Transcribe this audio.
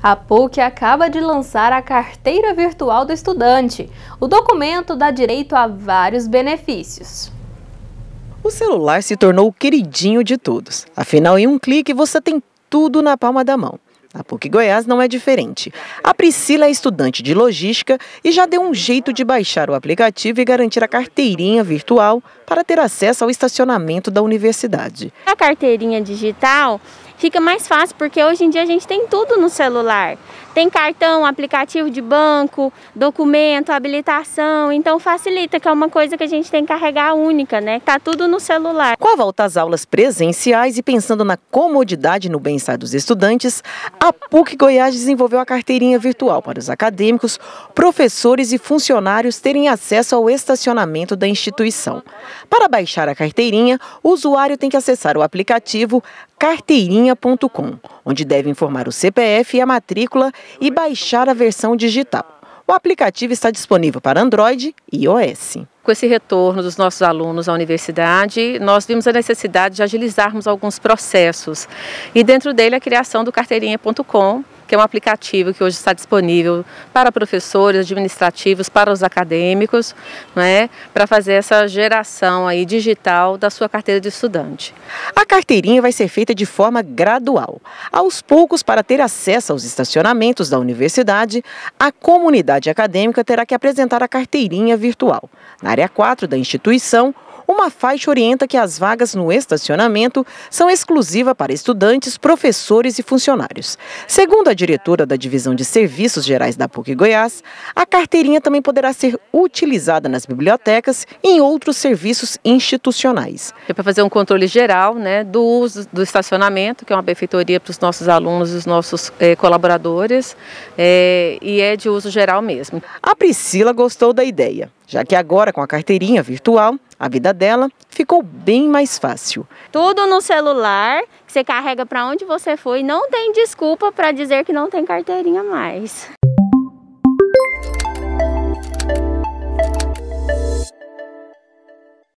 A PUC acaba de lançar a Carteira Virtual do Estudante. O documento dá direito a vários benefícios. O celular se tornou o queridinho de todos. Afinal, em um clique você tem tudo na palma da mão. A PUC Goiás não é diferente. A Priscila é estudante de logística e já deu um jeito de baixar o aplicativo e garantir a carteirinha virtual para ter acesso ao estacionamento da universidade. A carteirinha digital fica mais fácil, porque hoje em dia a gente tem tudo no celular. Tem cartão, aplicativo de banco, documento, habilitação, então facilita, que é uma coisa que a gente tem que carregar única, né? Tá tudo no celular. Com a volta às aulas presenciais e pensando na comodidade e no bem-estar dos estudantes, a PUC Goiás desenvolveu a carteirinha virtual para os acadêmicos, professores e funcionários terem acesso ao estacionamento da instituição. Para baixar a carteirinha, o usuário tem que acessar o aplicativo carteirinha.com, onde deve informar o CPF e a matrícula e baixar a versão digital. O aplicativo está disponível para Android e iOS. Com esse retorno dos nossos alunos à universidade, nós vimos a necessidade de agilizarmos alguns processos. E dentro dele a criação do carteirinha.com, que é um aplicativo que hoje está disponível para professores, administrativos, para os acadêmicos, né, para fazer essa geração aí digital da sua carteira de estudante. A carteirinha vai ser feita de forma gradual, aos poucos para ter acesso aos estacionamentos da universidade, a comunidade acadêmica terá que apresentar a carteirinha virtual. Na área 4 da instituição, uma faixa orienta que as vagas no estacionamento são exclusiva para estudantes, professores e funcionários. Segundo a diretora da Divisão de Serviços Gerais da PUC Goiás, a carteirinha também poderá ser utilizada nas bibliotecas e em outros serviços institucionais. É para fazer um controle geral né, do uso do estacionamento, que é uma benfeitoria para os nossos alunos e os nossos eh, colaboradores, eh, e é de uso geral mesmo. A Priscila gostou da ideia já que agora com a carteirinha virtual, a vida dela ficou bem mais fácil. Tudo no celular, você carrega para onde você foi, não tem desculpa para dizer que não tem carteirinha mais.